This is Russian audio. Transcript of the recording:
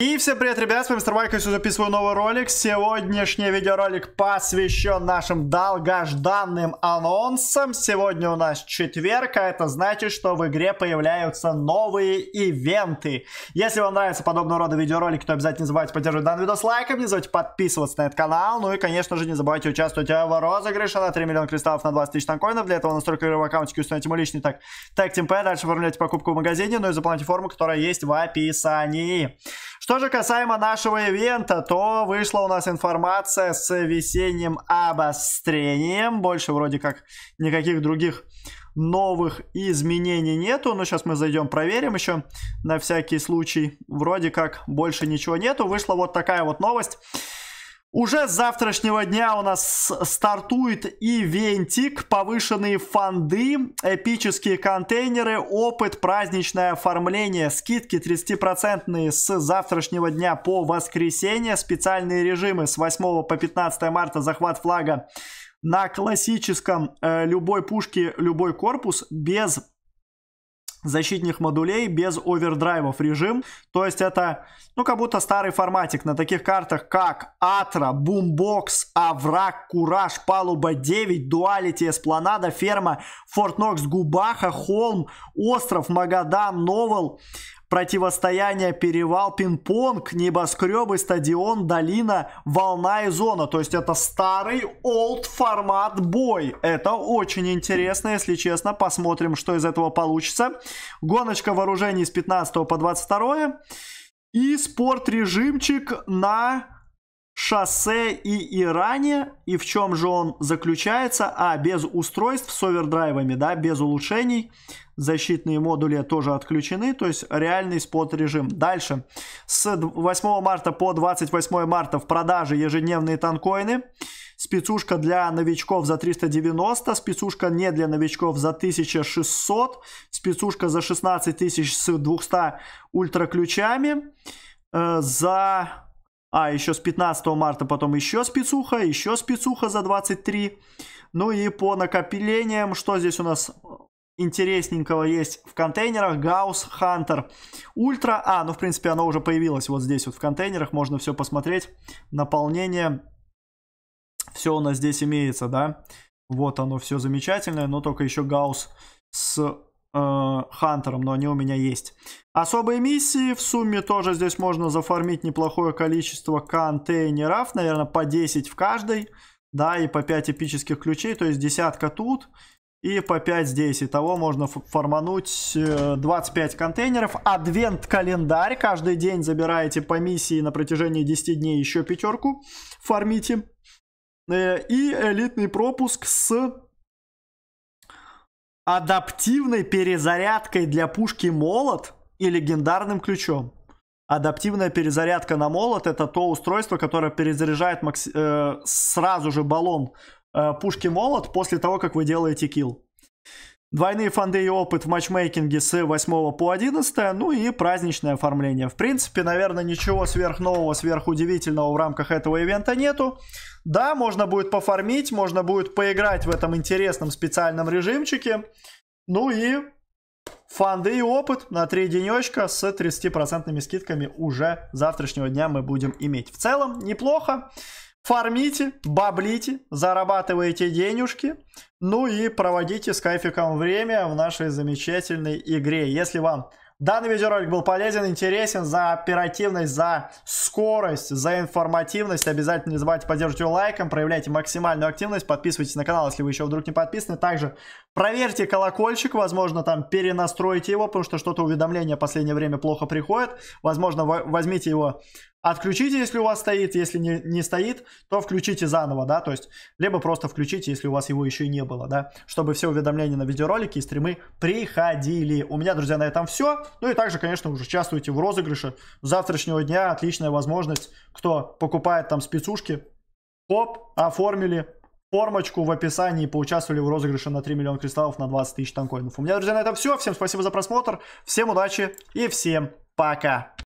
И всем привет, ребят, с вами Мистер Майк, я записываю новый ролик. Сегодняшний видеоролик посвящен нашим долгожданным анонсам. Сегодня у нас четверг, а это значит, что в игре появляются новые ивенты. Если вам нравится подобного рода видеоролики, то обязательно не забывайте поддерживать данный видос лайком, не забывайте подписываться на этот канал, ну и, конечно же, не забывайте участвовать в розыгрыше на 3 миллиона кристаллов на 20 тысяч танкоинов. Для этого настройка игрового аккаунтика установите ему личный так, так темпе, дальше оформляйте покупку в магазине, ну и заполняйте форму, которая есть в описании. Что же касаемо нашего ивента, то вышла у нас информация с весенним обострением. Больше вроде как никаких других новых изменений нету. Но ну, сейчас мы зайдем проверим еще на всякий случай. Вроде как больше ничего нету. Вышла вот такая вот новость. Уже с завтрашнего дня у нас стартует ивентик, повышенные фонды, эпические контейнеры, опыт, праздничное оформление, скидки 30% с завтрашнего дня по воскресенье, специальные режимы с 8 по 15 марта, захват флага на классическом, э, любой пушке, любой корпус, без защитных модулей без овердрайвов режим. То есть это, ну, как будто старый форматик на таких картах, как Атра, Бумбокс, Авраг, Кураж, Палуба 9, Дуалити, Эспланада, Ферма, Форт Нокс, Губаха, Холм, Остров, Магадан, Новел, противостояние, перевал, пинг-понг, небоскребы, стадион, долина, волна и зона. То есть это старый old формат бой. Это очень интересно, если честно. Посмотрим, что из этого получится. Гоночка вооружений с 15 по 22. И спорт-режимчик на шоссе и Иране. И в чем же он заключается? А, без устройств с овердрайвами, да, без улучшений. Защитные модули тоже отключены, то есть реальный спот-режим. Дальше. С 8 марта по 28 марта в продаже ежедневные танкоины. Спецушка для новичков за 390, спецушка не для новичков за 1600, спецушка за 16 тысяч с 200 ультра ключами, э, за а, еще с 15 марта потом еще спецуха, еще спецуха за 23. Ну и по накоплениям что здесь у нас э, интересненького есть в контейнерах? Гаус Хантер Ультра. А, ну в принципе оно уже появилось вот здесь вот в контейнерах. Можно все посмотреть. Наполнение. Все у нас здесь имеется, да? Вот оно все замечательное, но только еще Гаус с Э, Хантером, но они у меня есть. Особые миссии в сумме тоже здесь можно зафармить неплохое количество контейнеров, наверное, по 10 в каждой, да, и по 5 эпических ключей, то есть десятка тут и по 5 здесь. Итого можно формануть 25 э, контейнеров. Адвент-календарь, каждый день забираете по миссии на протяжении 10 дней еще пятерку, фармите. Э, и элитный пропуск с адаптивной перезарядкой для пушки молот и легендарным ключом. Адаптивная перезарядка на молот это то устройство, которое перезаряжает макс... э, сразу же баллон э, пушки молот после того, как вы делаете килл. Двойные фанды и опыт в матчмейкинге с 8 по 11, ну и праздничное оформление. В принципе, наверное, ничего сверхнового, сверхудивительного в рамках этого ивента нету. Да, можно будет пофармить, можно будет поиграть в этом интересном специальном режимчике. Ну и фанды и опыт на 3 денечка с 30% скидками уже завтрашнего дня мы будем иметь. В целом, неплохо фармите, баблите, зарабатывайте денежки, ну и проводите с кайфиком время в нашей замечательной игре. Если вам данный видеоролик был полезен, интересен, за оперативность, за скорость, за информативность, обязательно не забывайте поддерживать его лайком, проявляйте максимальную активность, подписывайтесь на канал, если вы еще вдруг не подписаны. Также Проверьте колокольчик, возможно, там перенастроите его, потому что что-то уведомление в последнее время плохо приходит. Возможно, возьмите его, отключите, если у вас стоит, если не, не стоит, то включите заново, да, то есть, либо просто включите, если у вас его еще и не было, да, чтобы все уведомления на видеоролики и стримы приходили. У меня, друзья, на этом все. Ну и также, конечно, уже участвуйте в розыгрыше. С завтрашнего дня отличная возможность, кто покупает там спецушки, Оп, оформили, формочку в описании, поучаствовали в розыгрыше на 3 миллиона кристаллов на 20 тысяч танкоинов. У меня, друзья, на этом все. Всем спасибо за просмотр, всем удачи и всем пока!